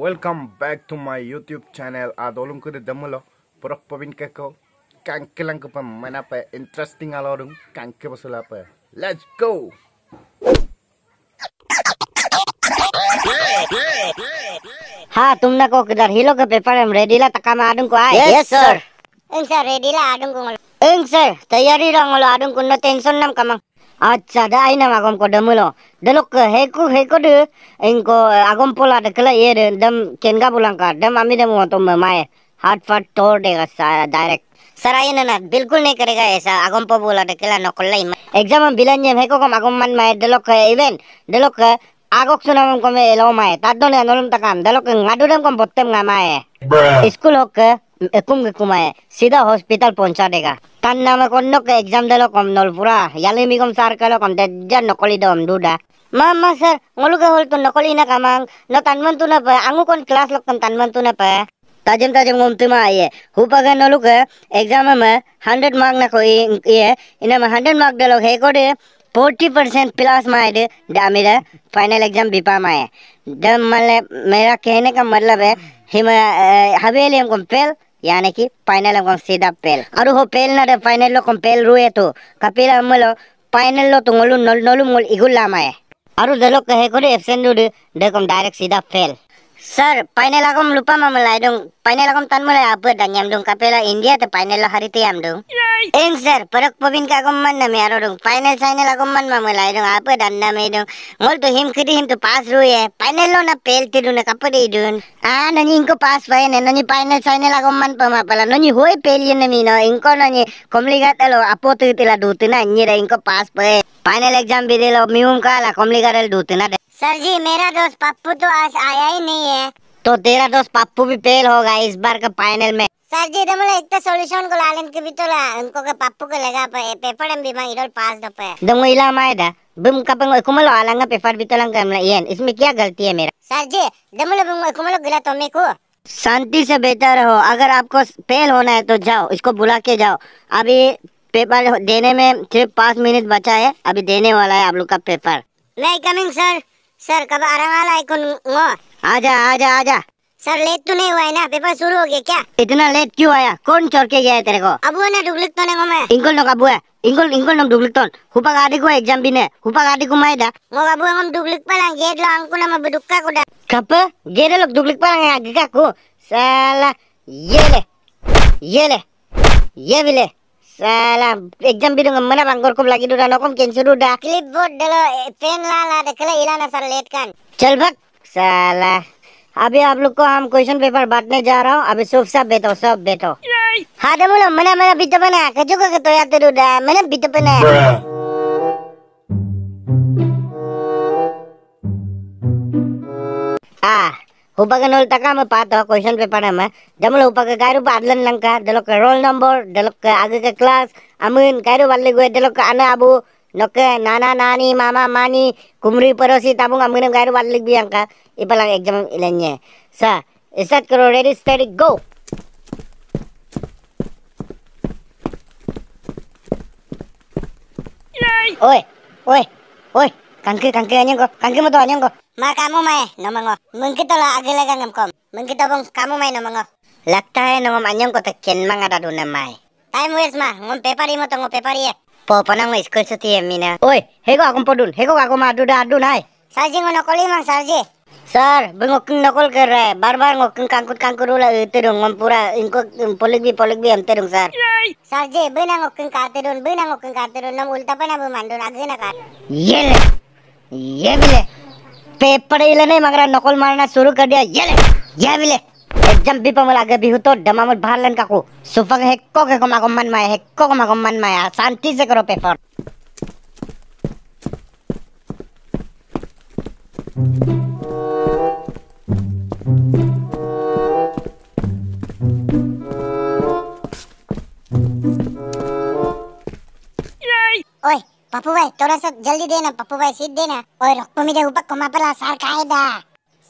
Welcome back to my YouTube channel. Adolum kudu damalo. Prok keko. Kankilang kupa mana ya? pa interesting alorung kanke basula pa. Ya? Let's go. Ha, tumna को किधर हिलो के पेपर हम ready तका में आडूं को आए Yes sir. इंग ready रेडीला आडूं को इंग सर तैयारी रंगलो आडूं को नो टेंशन আচ্ছা দে আই নাম আগম কদম ল দেলক হেকু হেকদ ইংক আগম পোলা দেখলা ইয়ে দম কেনগা বুলাঙ্কা দম আমি দেম তোম মায়ে হাট ফাট তোর দেগা ডাইরেক্ট স্যার আই না বিলকুল নেই করেগা এসা আগম পো বোলা দেখলা নকল এক্সাম বিলান জেম হেকো কম আগম মান মায়ের দেলক ইভেন দেলক আগক শুনাম কমে এলাও মায়ে তার দলে আন্দোলন তাকাম দেলক কম বত্তেম গা মায়ে স্কুল হোক একুম কুমায় সিধা হসপিটাল পৌঁছা দেগা কান নামে কন্নক এক্সাম দিল কম নলপুরা ইয়ালি মিগম স্যার কেলো কম দেজা নকলি দম দুদা মা মা মলুকে হল তো নকলি না কামাং ন তানমন তু না পায় আঙু কোন ক্লাস লোক কম তানমন তু না পায় তাজম তাজম মমতি মা আইয়ে হুপাগে নলুকে এক্সাম মে হান্ড্রেড মার্ক না কই ইয়ে ইনে মে হান্ড্রেড মার্ক দিল হে করে ফোর্টি প্লাস মায়ে দে আমি ফাইনাল এক্সাম বিপা মায়ে দে মানে মেয়া কেহনে কাম মতলব হে হাবিয়ে কম fail yani ki final kong sida pel aru ho pel na de final lo kong pel ru e tu kapil amulo final lo tungulu nol nolum ngul igul lama e aru delok kahe kore absent du de kong direct sida pel Sir, final akong lupa mamulay dong. Final akong tan mulay apa dan yam dong kapela India te final hari tiam dong. In sir, perak pobin ka akong man nami ya, dong. Final final akong man mamulay dong apa dan nami ya, dong. Ngol tu him kiri him tu pas ye. Ya. Final lo na pel ti dong na kapela idun. Ah, nani ingko pas pa yan eh. Nani final final akong man pa mapala. Nani huay pel yun nami no. Ingko nani komligat alo apo tu tila duti na. Nani da ingko pas pa eh. Final exam bidi lo miung ka la komligat de. Sir ji मेरा दोस्त पप्पू तो आज आया ही नहीं है तो तेरा दोस्त पप्पू भी फेल होगा इस बार का फाइनल में सर जी तो मुझे इतना तो सोल्यूशन को लालन के भी तो ला उनको के पप्पू को लगा पे पेपर एम मैं इधर पास दो पे दंगो तो इला मायदा बिम कपंग कुमलो आलंगा पेपर भी तो लंग कर येन इसमें क्या गलती है मेरा सर जी दमलो तो बिम कुमलो गलत हो मे को शांति से बेहतर हो अगर आपको फेल होना है तो जाओ इसको बुला के जाओ अभी पेपर देने में सिर्फ पाँच मिनट बचा है अभी देने वाला है आप लोग का पेपर नहीं कमिंग सर सर कब आने वाला है आजा आजा आजा सर लेट तो नहीं हुआ है ना पेपर शुरू हो गया क्या इतना लेट क्यों आया कौन चोर के गया है तेरे को अब वो ना मैं तो इंगल नो कबू है इंगल इंगल नो डुप्लिक तो। हुपा गाड़ी को एग्जाम भी ने हुपा गाड़ी को मैं वो कबू हम डुप्लिक पलांग गेट लो अंकु ना मैं दुक्का को डा कप गेरे लोग डुप्लिक पलांग आगे का को साला ये ले ये ले ये भी ले salam exam eh, bidung mana bang korkum lagi duda nokom kian suruh dah klip bot dulu pen eh, lah lah ada kela ilan asal lihat kan salah abi ab log ko ham question paper batne ja raha hu abi sof sab beto. sab baitho ha de bolo mana mana bidda bana kajo ka to yaad duda mana bidda mana. ah Hupaga nol takama pato question paper ama jamul hupaga kairu padlan langka dalok ke roll number dalok ke aga ke klas, amun kairu balik gue dalok ke ana abu nok nana nani mama mani kumri perosi tabung amun yang kairu biangka ipalang exam ilenye sa isat kro ready steady go oi oi oi kanke kanke anjing kok kanke mau tuh anjing kok ma kamu mai nomango mungkin lah la agila gangam kom mungkin to kamu mai nomango लगता nomang नोम अन्यों को तो mang ada dunia mai time waste ma ngom pepari mo tongo pepari ye po panang school chuti mina oi hego mau podun hego aku adu da adu nai saji ngono koli mang saji Sir, bengokeng nokol kere, barbar ngokeng kangkut kangkut ula itu dong, ngompura ingko polik bi polik bi amte dong sar. Sarje, bena ngokeng kate dong, bena ngokeng kate dong, nom ulta pena bu agena Yele. ये भी ले पेपर ही लेने मगर नकल मारना शुरू कर दिया ये ले ये भी ले एकदम भी पमल आगे भी हो तो डमामल भार लेन काको सुफक है को के को मागो मन माया है को को मागो मन माया शांति से करो पेपर पप्पू पप्पू भाई भाई थोड़ा सा जल्दी देना ಪಪ್ಪು ಬಾಯ್ ತೋರ ಜಲ್ದಿ ದೇನ ಪಪ್ಪು ಬಾಯ್ ಸಿದ್ದೇನ ಓಯ್ ರೊಕ್ಕ ಮೀದೆ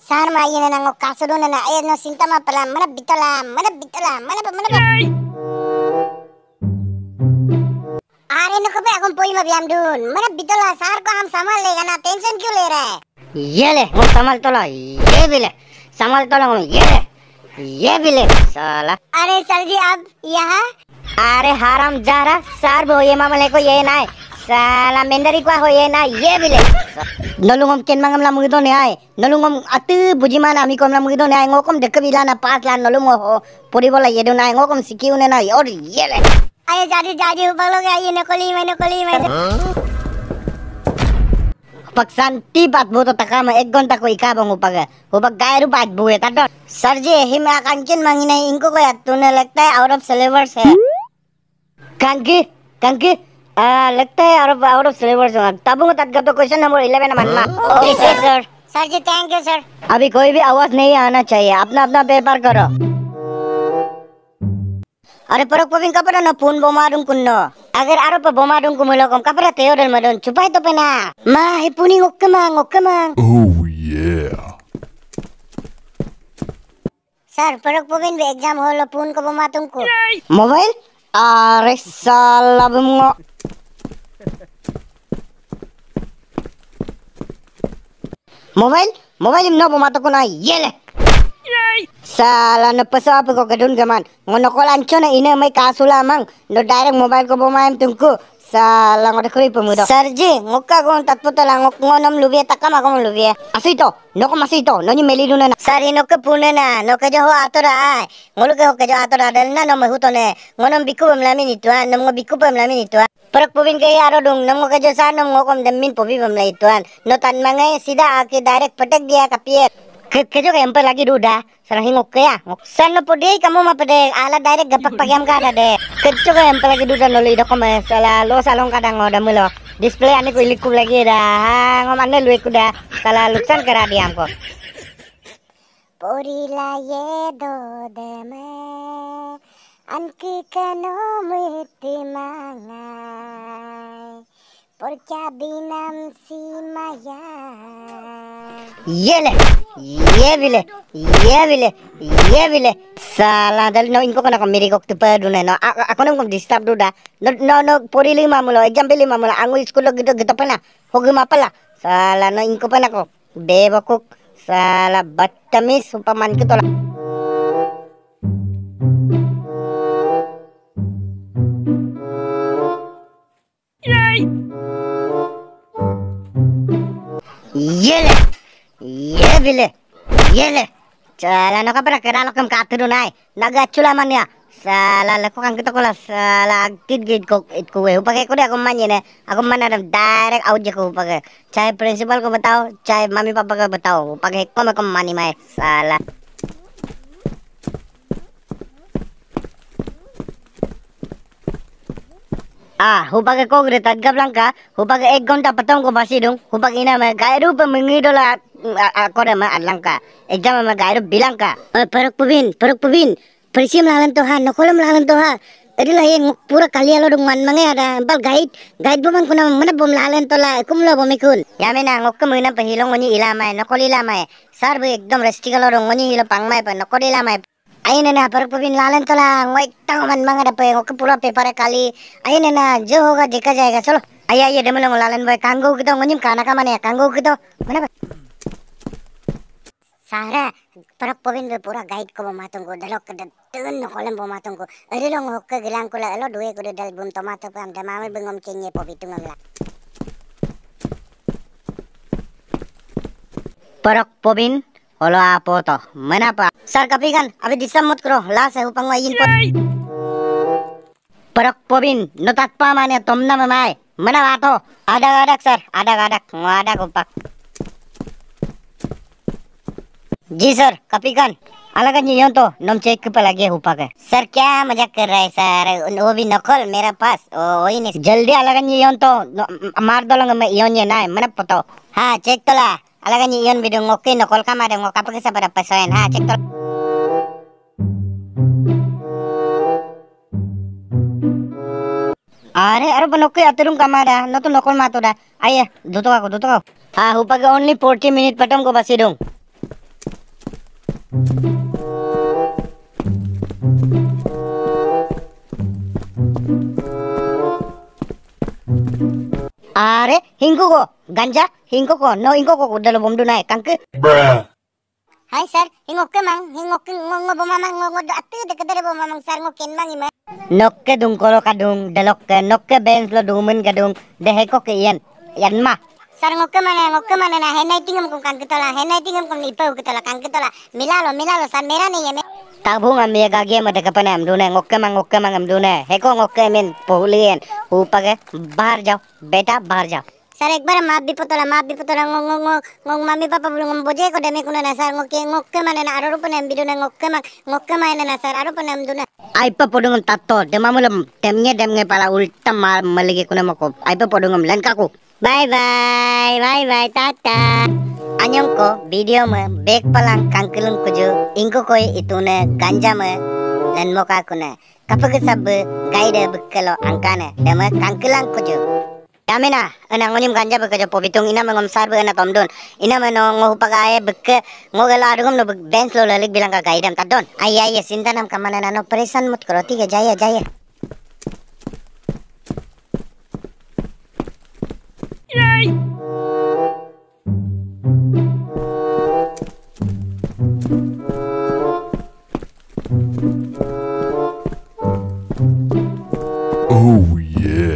सार माई ने नंगो ಸಾರ್ ಮಾಯಿನ ना ए नो चिंता ಸಿಂತ ಮಾಪಲ मन बितला मन बितला मन मन अरे नको पे अगम पोई में बियाम डून मन बितला सार को हम संभाल लेगा ना टेंशन क्यों ले रहा है ये ले वो संभाल तो ला ये भी ले संभाल तो ला ये ले ये भी ले साला अरे सर जी अब यहां अरे हराम जा रहा सार वो मामले को ये ना है Salamendari kwa hoyena ye bile. Nolungom ken mangam la mugido ne ay. Nolungom atu bujiman ami kom la mugido ne ay ngokom dekabila na pas la nolungo ho. Puri bola yedu na ay ngokom sikiu ne na yor yele. Aye jadi jadi ubang lo ga ye nokoli mai nokoli mai. पक्सान ती बात बो तो तका में एक घंटा को इका बंगू पग वो पग गाय रू बात बुए ताटो सर जी हिम आकांक्षन मांगी नहीं इनको कोई तूने लगता है आउट ऑफ सिलेबस है कांकी कांकी लगता है आउट आउट ऑफ सिलेबस तबुंग तदगतो क्वेश्चन नंबर 11 हमारा okay sir sir ji thank you sir अभी कोई भी आवाज नहीं आना चाहिए अपना अपना पेपर करो अरे परक पविन कपड़ा न पून बोमारुम कुन्नो अगर आरोप बोमारुम को मिलो कम कपड़ा तेरे मदन छुपाई तो पना मा हे पुनी ओके मांग ओके मांग ओह ये सर परक पविन एग्जाम होलो पून को बोमा तुमको mobile Aris salam mo. Mobile, mobile mo pumatok na yele. साला apa पसवाप kedun गडून गमान मोनो को na ina mai kasula mang. No direct mobile mobile bawa बोमायम tungku. salah ngode kuri pemuda sarji ngoka gon tatpo tala ngok ngonom lubia takama gon lubia asito noko masito noni dulu na sari noke punena noke joho atora ai ngolu ke joho atora dalna no mahutone ngonom biku pemlamin itu tuan nom ngo biku pemlamin itu perak pubin ke yaro dung nom ngo sa ngokom demin pobi pemlai tuan no tan mangai sida ake direct petek dia kapier. Kejo kayak empat lagi duda, sarang hingok ya. Sana podi kamu mah pede ala direct gapak pagi yang kada deh. Kejo kayak empat lagi duda nol ida masalah salah lo salong kadang ngoda melo. Display ane kuli kum lagi dah. Ngom aneh lu dah salah luksan ke diam kok. Puri la ye do de me. Anki kano Porque बिनम सीमाया ये ले ये भी ले ये भी salah dal no inko kana kamiri ko tu pedu na no ako nang disturb duda. no no no pori lima mulo exam pe lima mulo angu school gitu gitu pala hogi apa lah? salah no inko pernah ko bebakuk salah batamis upaman lah. Yele. Yebile. Yele. Chala no kapra keralo kam katiru nai. Naga chula mania. Sala leko kang kita kola sala git git kok it ko Upake ko aku manye ne. Aku mana dam direct out je upake. cai principal ko batao, cai mami papa ko batao. Upake ko me mani mai. Sala. Ah, hupak kau gede tadga blanka, hupak ek gonta patong ko basi dong, hupak ina mm, ma gairu pa mengidola akore ma alangka, exam ma bilang bilangka. Eh, peruk pubin, peruk pubin, perisiam lalang toha, nakolam lalang toha, Adalah yang pura kali alo dong man mangai ada bal guide guide bukan kuna mana bom lalan tola kum lo bom ikun Ya mena ngok kemana pahilong ngoni ilamai nokol ilamai. Sar bu ekdom restikalo dong ngoni hilo pangmai pa nokol ilamai. Ayan na parok parupubin lalan to lang. Wait, tangoman mga dapoy. Huwag ka pula pepare kali. Ayan na Joho ka, di ka jay ka. Solo. Ayan, ayan. Damo lang lalan boy. Kanggo kito. Gitu, Ngunyum kana na ka man ya. Kanggo kito. Gitu. Muna ba? parok parupubin ba pura guide ko mamatong ko. Dalok ka dun no kolam bumatong ko. Ari lang huwag ka gilang ko lang. Alo, ko da dalbum tomato pa. Ang damamay bangom chingye po. Bitong ang lang. Parupubin. Olo apo to. Muna pa. Sir कपिगन अभी disturb मत करो लास है उपंग वाइल पर परक पोबिन न तत्पा माने तुम न माए मना बात हो आधा गाड़क सर आधा गाड़क वाड़ा कुपक जी सर कपिगन अलग यूँ तो అలాగా నీయంతో నమ్ చెక్ పలాగే ఊపాక सर क्या मजाक कर रहा है सर वो भी नकल मेरा पास ओ, वही नहीं जल्दी अलग यूँ तो मार दो लोग मैं यूँ ये ना मैंने पता हाँ चेक तो ला अलग यूँ भी दूंगा ओके नकल का मारेंगे कब के सब पैसा है हाँ चेक तो अरे अरे बनोके अतरुम कमारा न तो नकल मातोड़ा आइए दूतो का दूतो का हाँ हुपा के ओनली फोर्टी मिनट पटम को बसी दूँ ಅರೆ ಹಿಂಗುಗೋ ಗಂಜಾ ಹಿಂಗೋಕೋ ನೋ ಹಿಂಗೋಕೋ ಗುಡ್ಡಲು ಬೊಂಡುನಾಯ ಕಂಕ್ ಹಾಯ್ ಸರ್ ಹಿಂಗೊಕ್ಕೆ ಮಂಗ್ ಹಿಂಗೊಕ್ಕೆ ngong bo mamang ngong do atu de kedere bo mamang sar ngokin mang ima nokke dung koro kadung delok nokke bench lo dumen kadung dehe ko ke yan yan ma sar ngokke mane ngokke mane na henai tingam kum kan kitola henai tingam kum ipau kitola kan kitola milalo milalo sar mera ne yeme tabung ami mega kaki dekha pane am dune ngokke mang ngokke mang am dune heko ngokke min pohulien upage barja jao beta barja jao sir एक बार माप भी पतला माप ngong ngong ngong mami papa belum ngom boje ko demi kuna na sar ngokke ngokke mane na aru pun em biduna ngokke mang ngokke mane na sar aru pun em duna aipa podungum tatto demamulum demnge demnge pala ulta mal malige kuna mako aipa podungum lenkaku bye bye bye bye tata anyong ko video me bek palang kangkilung kuju ingko koi itu ne ganja me nan moka kuna kapag sabu gaida bekelo angkana ne ya me kangkilang kuju Amena, ya ana ngonim ganja be kaja pobitung ina mangom sarbe ana tomdon. Ina mano ngoh pagae beke ngogala adungom no bench lo lalik bilang ka gaidam tadon. Ai ai sinta nam kamana nano presan mut karo tiga jaya jaya. Oh, Povin,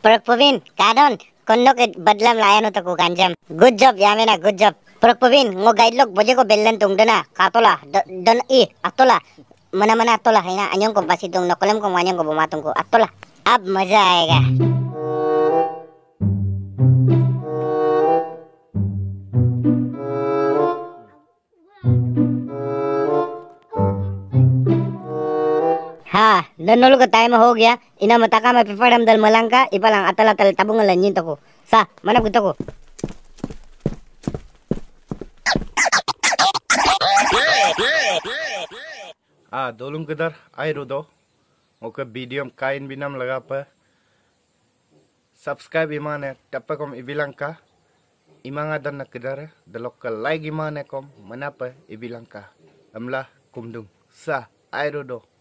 Prokpovin, kadon, kunno badlam layan utak kanjam. Good job, mena. good job. Prokpovin, Povin, guide log bojeko belen tung dona, katola, don i, atola. Mana mana atola, hina anyong ko basi tung, nokolem ko manyong ko ko, atola. Ab, मजा Dan ka time ho ya ina mataka ma pipadam dal malangka ipalang atal atal tabung lanyin tako. Sa mana kita ko. Ah, dolung kedar ai mau ke video kain binam laga apa Subscribe imane tapakom ibilangka. Imanga dan kedar dalok ka like imane kom manapa ibilangka. Amla kumdung sa ai